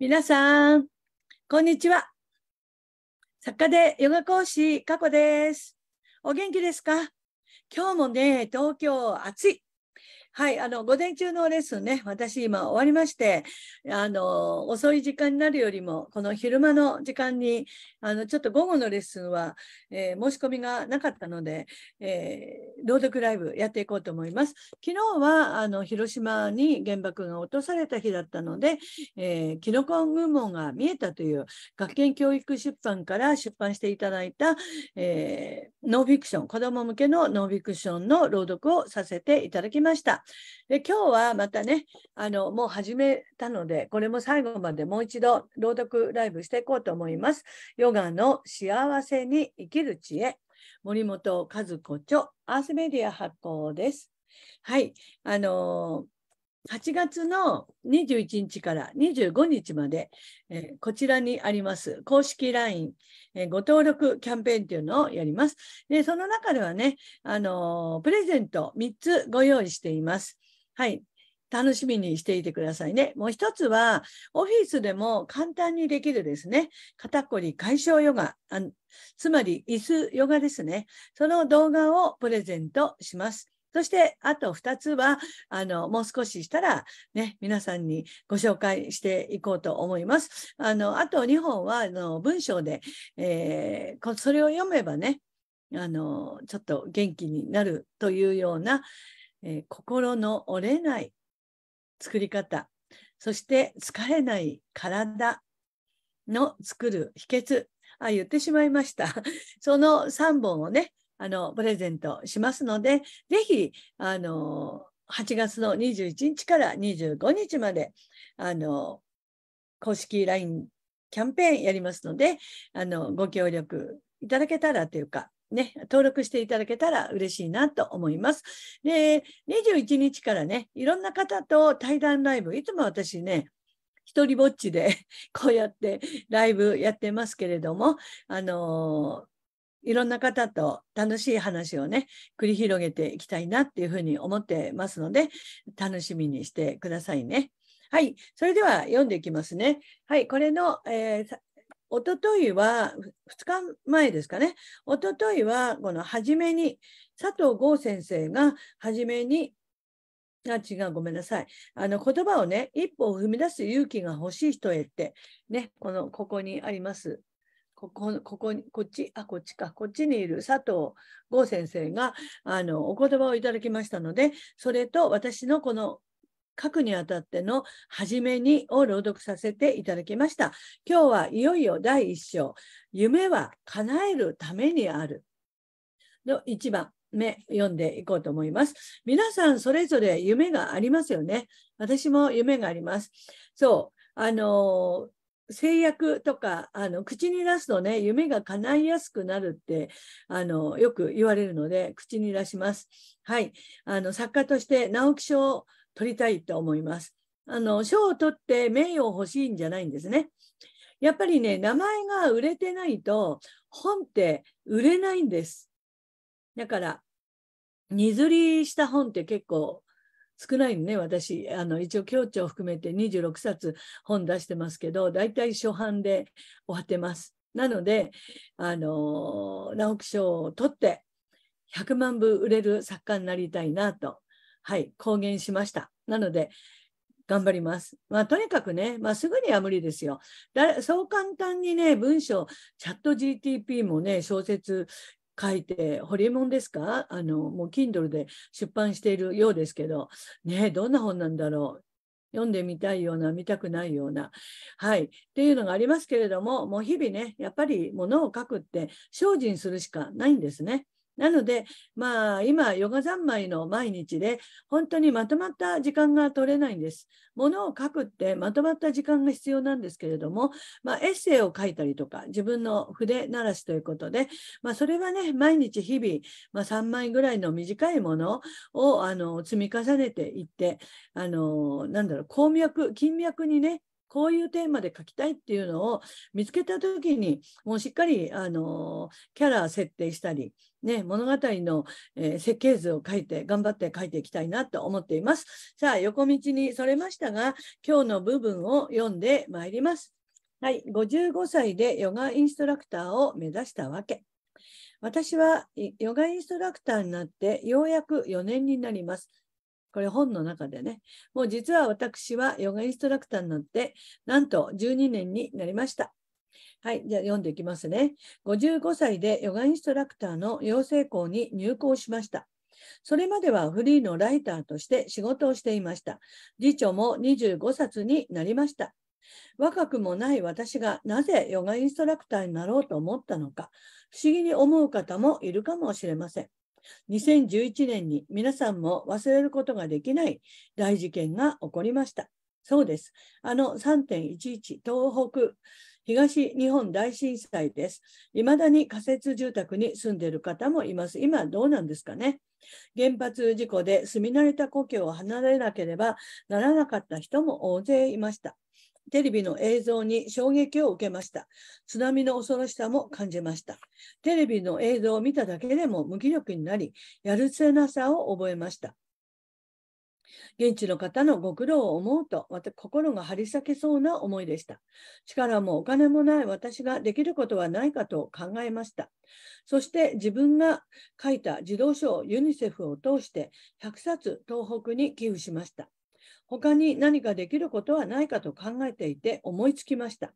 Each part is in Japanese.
皆さん、こんにちは。作家でヨガ講師、カコです。お元気ですか今日もね、東京暑い。はい、あの午前中のレッスンね、私今終わりまして、あの遅い時間になるよりも、この昼間の時間に、あのちょっと午後のレッスンは、えー、申し込みがなかったので、えー、朗読ライブやっていこうと思います。昨日はあの広島に原爆が落とされた日だったので、えー、キノコ雲門が見えたという学研教育出版から出版していただいた、えー、ノンフィクション、子ども向けのノンフィクションの朗読をさせていただきました。。で今日はまたねあのもう始めたのでこれも最後までもう一度朗読ライブしていこうと思います。ヨガの幸せに生きる知恵森本和子著アースメディア発行です。はいあのー8月の21日から25日まで、えー、こちらにあります公式 LINE、えー、ご登録キャンペーンというのをやります。で、その中ではね、あのー、プレゼント3つご用意しています。はい。楽しみにしていてくださいね。もう一つは、オフィスでも簡単にできるですね、肩こり解消ヨガ、あつまり椅子ヨガですね。その動画をプレゼントします。そして、あと2つは、あの、もう少ししたら、ね、皆さんにご紹介していこうと思います。あの、あと2本は、あの、文章で、えー、それを読めばね、あの、ちょっと元気になるというような、えー、心の折れない作り方、そして疲れない体の作る秘訣、あ、言ってしまいました。その3本をね、あのプレゼントしますので、ぜひ、あの、8月の21日から25日まで、あの、公式 LINE キャンペーンやりますので、あの、ご協力いただけたらというか、ね、登録していただけたら嬉しいなと思います。で、21日からね、いろんな方と対談ライブ、いつも私ね、一人ぼっちで こうやってライブやってますけれども、あのいろんな方と楽しい話をね、繰り広げていきたいなっていうふうに思ってますので、楽しみにしてくださいね。はい。それでは読んでいきますね。はい。これの、えー、おとといは、2日前ですかね。おとといは、この初めに、佐藤剛先生が初めにあ、違う、ごめんなさい。あの、言葉をね、一歩を踏み出す勇気が欲しい人へって、ね、この、ここにあります。ここ、ここに、こっち、あ、こっちか、こっちにいる佐藤剛先生が、あの、お言葉をいただきましたので、それと私のこの書くにあたっての初めにを朗読させていただきました。今日はいよいよ第1章、夢は叶えるためにある。の1番目読んでいこうと思います。皆さんそれぞれ夢がありますよね。私も夢があります。そう。あのー制約とかあの口に出すとね夢が叶いやすくなるってあのよく言われるので口に出します。はい、あの作家として直木賞を取りたいと思います。あの賞を取って名誉を欲しいんじゃないんですね。やっぱりね名前が売れてないと本って売れないんです。だから荷刷りした本って結構少ないね、私、あの一応、協調含めて26冊本出してますけど、大体初版で終わってます。なので、あの直木賞を取って、100万部売れる作家になりたいなと、はい、公言しました。なので、頑張ります。まあ、とにかくね、まあ、すぐには無理ですよ。だそう簡単にね、文章、チャット GTP もね、小説書いて、ホリエモンですかあの、もう Kindle で出版しているようですけど、ね、どんな本なんだろう。読んでみたいような、見たくないような。はい。っていうのがありますけれども、もう日々ね、やっぱりものを書くって精進するしかないんですね。なので、まあ、今、ヨガ三昧の毎日で、本当にまとまった時間が取れないんです。ものを書くってまとまった時間が必要なんですけれども、まあ、エッセイを書いたりとか、自分の筆鳴らしということで、まあ、それはね、毎日日々、まあ、3枚ぐらいの短いものをあの積み重ねていって、あの、なんだろう、鉱脈、金脈にね、こういうテーマで書きたいっていうのを見つけた時にもうしっかりあのキャラ設定したり、ね、物語の、え設計図を書いて頑張って書いていきたいなと思っています。さあ横道にそれましたが今日の部分を読んでまいります。はい、55歳でヨガインストラクターを目指したわけ。私はヨガインストラクターになってようやく4年になります。これ本の中でね、もう実は私はヨガインストラクターになって、なんと12年になりました。はい、じゃあ読んでいきますね。55歳でヨガインストラクターの養成校に入校しました。それまではフリーのライターとして仕事をしていました。次長も25冊になりました。若くもない私がなぜヨガインストラクターになろうと思ったのか、不思議に思う方もいるかもしれません。2011年に皆さんも忘れることができない大事件が起こりました。そうです。あの3.11東北東日本大震災です。未だに仮設住宅に住んでいる方もいます。今どうなんですかね。原発事故で住み慣れた故郷を離れなければならなかった人も大勢いました。テレビの映像に衝撃を受けました。津波の恐ろしさも感じました。テレビの映像を見ただけでも無気力になり、やるせなさを覚えました。現地の方のご苦労を思うと、心が張り裂けそうな思いでした。力もお金もない私ができることはないかと考えました。そして自分が書いた児童書をユニセフを通して100冊東北に寄付しました。他に何かできることはないかと考えていて思いつきました。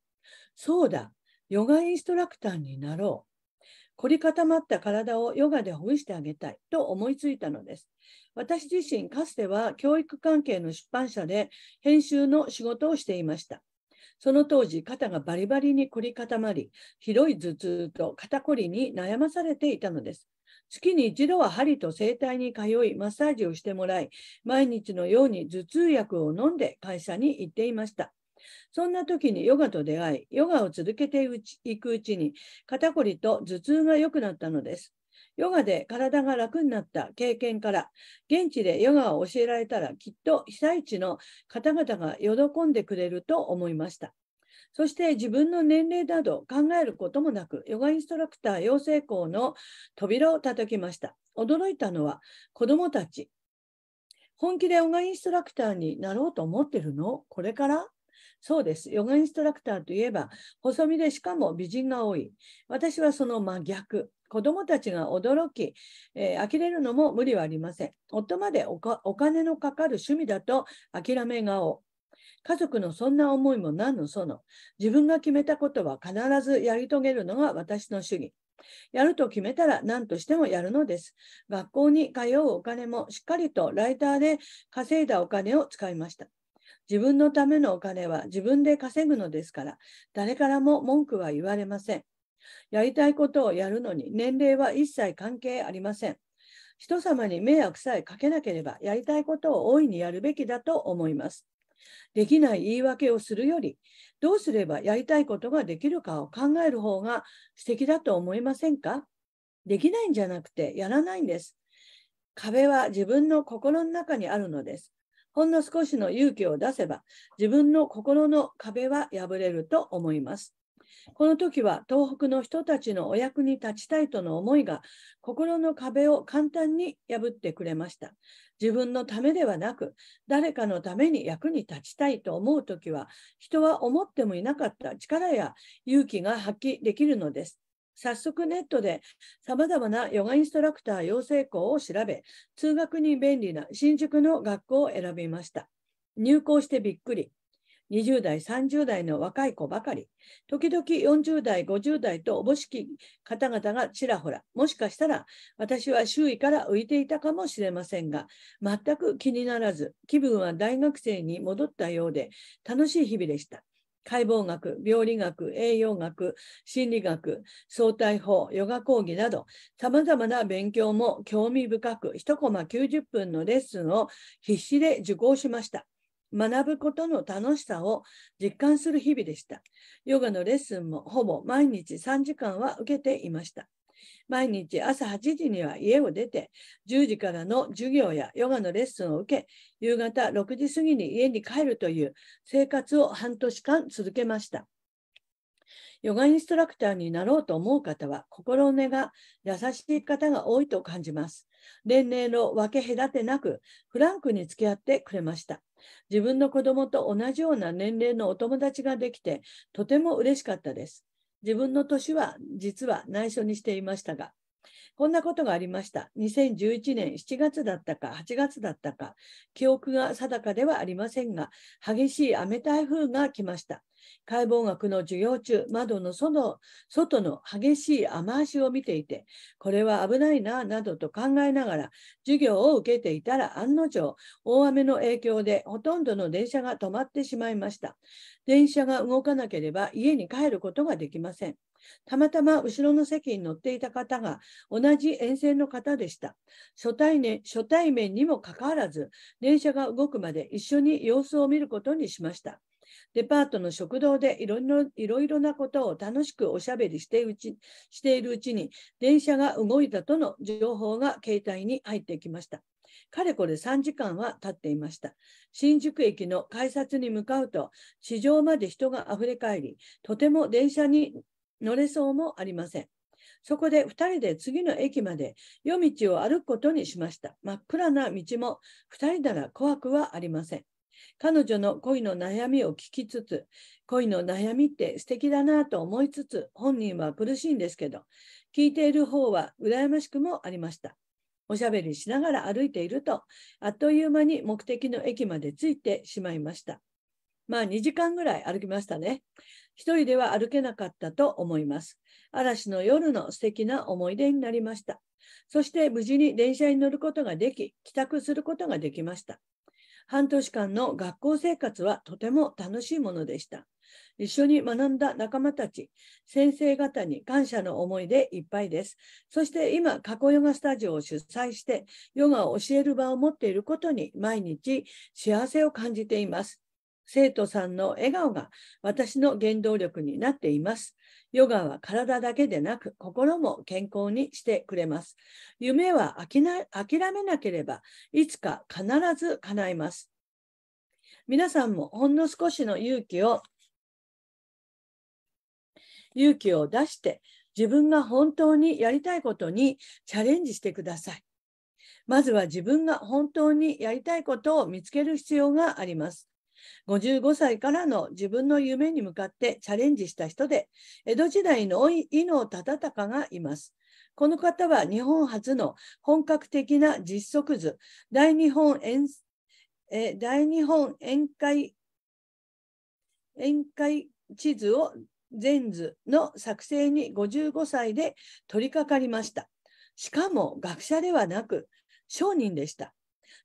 そうだ、ヨガインストラクターになろう。凝り固まった体をヨガでほぐしてあげたいと思いついたのです。私自身、かつては教育関係の出版社で編集の仕事をしていました。その当時、肩がバリバリに凝り固まり、広い頭痛と肩こりに悩まされていたのです。月に一度は針と整体に通い、マッサージをしてもらい、毎日のように頭痛薬を飲んで会社に行っていました。そんな時にヨガと出会い、ヨガを続けていくうちに、肩こりと頭痛が良くなったのです。ヨガで体が楽になった経験から、現地でヨガを教えられたらきっと被災地の方々が喜んでくれると思いました。そして自分の年齢など考えることもなく、ヨガインストラクター養成校の扉を叩きました。驚いたのは子供たち。本気でヨガインストラクターになろうと思ってるのこれからそうです。ヨガインストラクターといえば、細身でしかも美人が多い。私はその真逆。子供たちが驚き、えー、呆れるのも無理はありません。夫までお金のかかる趣味だと諦め顔。家族のそんな思いも何のその、自分が決めたことは必ずやり遂げるのが私の主義。やると決めたら何としてもやるのです。学校に通うお金もしっかりとライターで稼いだお金を使いました。自分のためのお金は自分で稼ぐのですから、誰からも文句は言われません。やりたいことをやるのに年齢は一切関係ありません。人様に迷惑さえかけなければやりたいことを大いにやるべきだと思います。できない言い訳をするより、どうすればやりたいことができるかを考える方が素敵だと思いませんかできないんじゃなくてやらないんです。壁は自分の心の中にあるのです。ほんの少しの勇気を出せば、自分の心の壁は破れると思います。この時は東北の人たちのお役に立ちたいとの思いが心の壁を簡単に破ってくれました。自分のためではなく、誰かのために役に立ちたいと思うときは、人は思ってもいなかった力や勇気が発揮できるのです。早速ネットで様々なヨガインストラクター養成校を調べ、通学に便利な新宿の学校を選びました。入校してびっくり。20代、30代の若い子ばかり、時々40代、50代とおぼしき方々がちらほら、もしかしたら私は周囲から浮いていたかもしれませんが、全く気にならず、気分は大学生に戻ったようで、楽しい日々でした。解剖学、病理学、栄養学、心理学、相対法、ヨガ講義など、さまざまな勉強も興味深く、1コマ90分のレッスンを必死で受講しました。学ぶことの楽しさを実感する日々でした。ヨガのレッスンもほぼ毎日3時間は受けていました。毎日朝8時には家を出て、10時からの授業やヨガのレッスンを受け、夕方6時過ぎに家に帰るという生活を半年間続けました。ヨガインストラクターになろうと思う方は、心根が優しい方が多いと感じます。年齢の分け隔てなく、フランクに付き合ってくれました。自分の子供と同じような年齢のお友達ができて、とても嬉しかったです。自分の年は実は内緒にしていましたが、こんなことがありました。2011年7月だったか8月だったか、記憶が定かではありませんが、激しい雨台風が来ました。解剖学の授業中、窓の外の激しい雨足を見ていて、これは危ないな、などと考えながら、授業を受けていたら案の定、大雨の影響でほとんどの電車が止まってしまいました。電車が動かなければ家に帰ることができません。たまたま後ろの席に乗っていた方が同じ沿線の方でした。初対面初対面にもかかわらず、電車が動くまで一緒に様子を見ることにしました。デパートの食堂でいろいろなことを楽しくおしゃべりしてうちしているうちに、電車が動いたとの情報が携帯に入ってきました。かれこれ3時間は経っていました。新宿駅の改札に向かうと、地上まで人があふれかえり、とても電車に乗れそうもありません。そこで2人で次の駅まで夜道を歩くことにしました。真っ暗な道も2人なら怖くはありません。彼女の恋の悩みを聞きつつ、恋の悩みって素敵だなと思いつつ、本人は苦しいんですけど、聞いている方は羨ましくもありました。おしゃべりしながら歩いていると、あっという間に目的の駅まで着いてしまいました。まあ2時間ぐらい歩きましたね。一人では歩けなかったと思います。嵐の夜の素敵な思い出になりました。そして無事に電車に乗ることができ、帰宅することができました。半年間の学校生活はとても楽しいものでした。一緒に学んだ仲間たち、先生方に感謝の思いでいっぱいです。そして今、過去ヨガスタジオを主催して、ヨガを教える場を持っていることに毎日幸せを感じています。生徒さんの笑顔が私の原動力になっています。ヨガは体だけでなく心も健康にしてくれます。夢はあきな諦めなければいつか必ず叶います。皆さんもほんの少しの勇気を勇気を出して自分が本当にやりたいことにチャレンジしてください。まずは自分が本当にやりたいことを見つける必要があります。55歳からの自分の夢に向かってチャレンジした人で、江戸時代の伊能忠敬がいます。この方は日本初の本格的な実測図、大日本宴え大日本宴会宴会地図を全図の作成に55歳で取り掛かりました。しかも学者ではなく商人でした。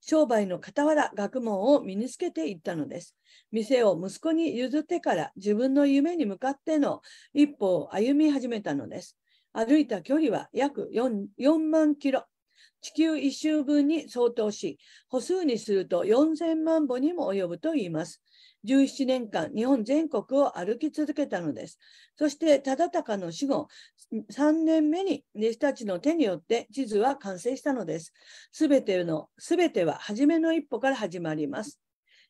商売の傍ら学問を身につけていったのです。店を息子に譲ってから自分の夢に向かっての一歩を歩み始めたのです。歩いた距離は約 4, 4万キロ。地球一周分に相当し、歩数にすると4000万歩にも及ぶといいます。17年間日本全国を歩き続けたのです。そして忠敬の死後3年目に弟子たちの手によって地図は完成したのです。すべてのすべては初めの一歩から始まります。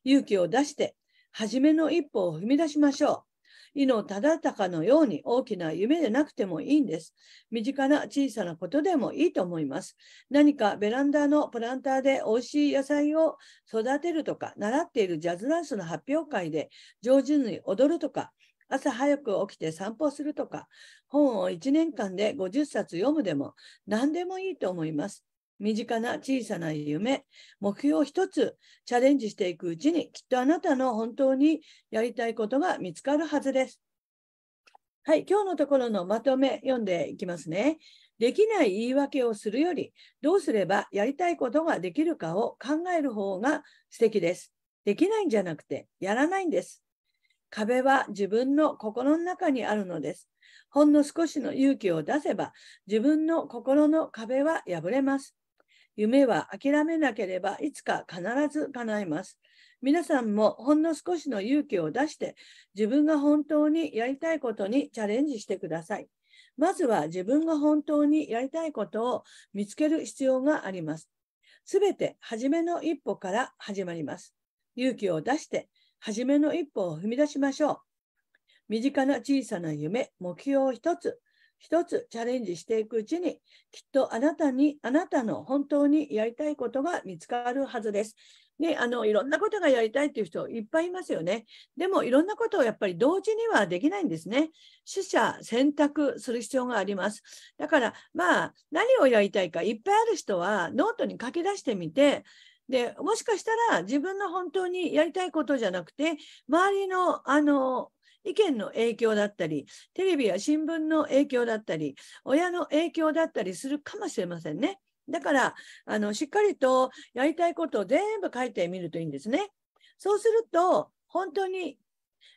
勇気を出して初めの一歩を踏み出しましょう。井のただたかのように大きな夢でなくてもいいんです。身近な小さなことでもいいと思います。何かベランダのプランターで美味しい野菜を育てるとか、習っているジャズダンスの発表会で上手に踊るとか、朝早く起きて散歩するとか、本を1年間で50冊読むでも何でもいいと思います。身近な小さな夢、目標を一つチャレンジしていくうちに、きっとあなたの本当にやりたいことが見つかるはずです。はい、今日のところのまとめ読んでいきますね。できない言い訳をするより、どうすればやりたいことができるかを考える方が素敵です。できないんじゃなくて、やらないんです。壁は自分の心の中にあるのです。ほんの少しの勇気を出せば、自分の心の壁は破れます。夢は諦めなければいつか必ず叶います。皆さんもほんの少しの勇気を出して自分が本当にやりたいことにチャレンジしてください。まずは自分が本当にやりたいことを見つける必要があります。すべて初めの一歩から始まります。勇気を出して初めの一歩を踏み出しましょう。身近な小さな夢、目標を一つ、一つチャレンジしていくうちに、きっとあなたに、あなたの本当にやりたいことが見つかるはずです。ね、あのいろんなことがやりたいっていう人いっぱいいますよね。でもいろんなことをやっぱり同時にはできないんですね。取捨選択する必要があります。だからまあ何をやりたいかいっぱいある人はノートに書き出してみてでもしかしたら自分の本当にやりたいことじゃなくて周りのあの意見の影響だったり、テレビや新聞の影響だったり、親の影響だったりするかもしれませんね。だから、あの、しっかりとやりたいことを全部書いてみるといいんですね。そうすると、本当に、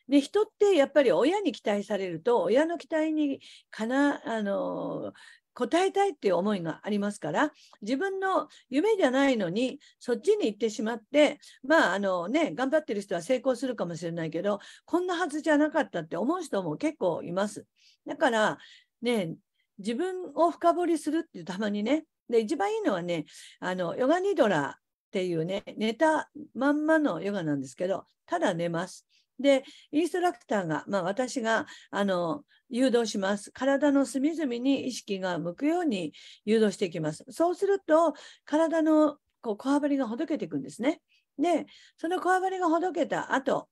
ね、人ってやっぱり親に期待されると、親の期待にかな、あの、答えたいっていう思いがありますから自分の夢じゃないのにそっちに行ってしまってまああのね頑張ってる人は成功するかもしれないけどこんなはずじゃなかったって思う人も結構います。だからね自分を深掘りするってたまにねで一番いいのはねあのヨガニドラっていうね寝たまんまのヨガなんですけどただ寝ます。で、インストラクターが、まあ、私があの誘導します。体の隅々に意識が向くように誘導していきます。そうすると、体のこう小わばりがほどけていくんですね。で、そのこわばりがほどけた後、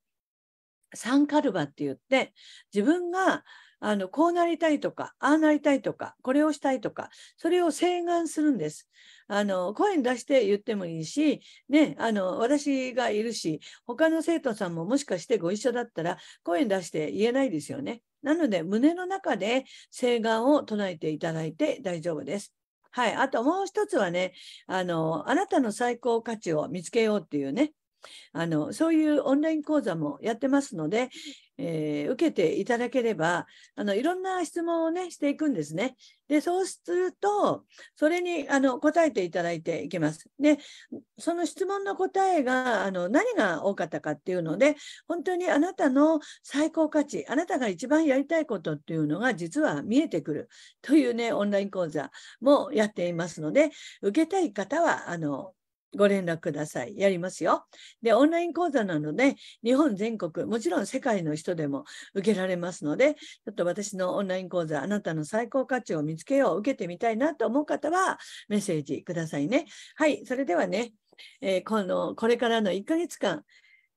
サンカルバって言って、自分があの、こうなりたいとか、ああなりたいとか、これをしたいとか、それを請願するんです。あの、声に出して言ってもいいし、ね、あの、私がいるし、他の生徒さんももしかしてご一緒だったら、声に出して言えないですよね。なので、胸の中で請願を唱えていただいて大丈夫です。はい。あともう一つはね、あの、あなたの最高価値を見つけようっていうね、あのそういうオンライン講座もやってますので、えー、受けていただければあのいろんな質問をねしていくんですね。でそうするとそれにあの答えていただいていきます。でその質問の答えがあの何が多かったかっていうので本当にあなたの最高価値あなたが一番やりたいことっていうのが実は見えてくるというねオンライン講座もやっていますので受けたい方はあのご連絡ください。やりますよ。で、オンライン講座なので、日本全国、もちろん世界の人でも受けられますので、ちょっと私のオンライン講座、あなたの最高価値を見つけよう、受けてみたいなと思う方は、メッセージくださいね。はい、それではね、えー、この、これからの1ヶ月間、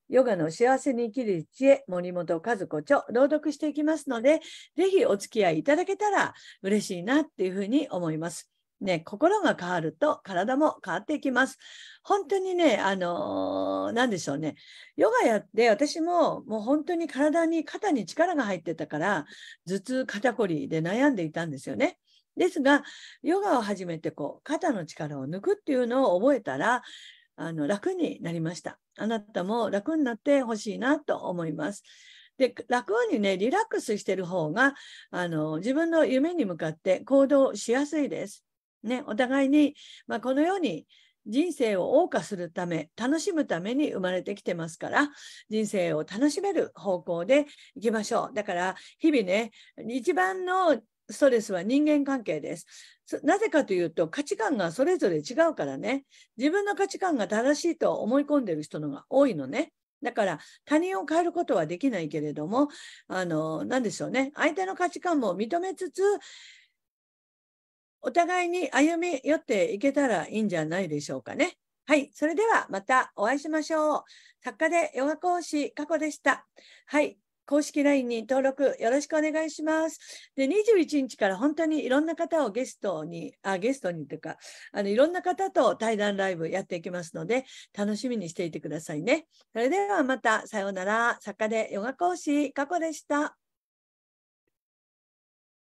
ヨガの幸せに生きる知恵、森本和子著、朗読していきますので、ぜひお付き合いいただけたら嬉しいなっていうふうに思います。ね、心が変わると体も変わっていきます。本当にね、あのー、なんでしょうね。ヨガやって私ももう本当に体に肩に力が入ってたから、頭痛肩こりで悩んでいたんですよね。ですが、ヨガを始めてこう肩の力を抜くっていうのを覚えたら、あの楽になりました。あなたも楽になってほしいなと思います。で楽にねリラックスしてる方があの自分の夢に向かって行動しやすいです。ね、お互いに、まあ、このように人生を謳歌するため楽しむために生まれてきてますから人生を楽しめる方向でいきましょうだから日々ね一番のストレスは人間関係ですなぜかというと価値観がそれぞれ違うからね自分の価値観が正しいと思い込んでる人のが多いのねだから他人を変えることはできないけれどもあの何でしょうね相手の価値観も認めつつお互いに歩み寄っていけたらいいんじゃないでしょうかね。はい。それではまたお会いしましょう。作家でヨガ講師、過去でした。はい。公式 LINE に登録よろしくお願いします。で、21日から本当にいろんな方をゲストに、あ、ゲストにというか、あの、いろんな方と対談ライブやっていきますので、楽しみにしていてくださいね。それではまた、さようなら。作家でヨガ講師、過去でした。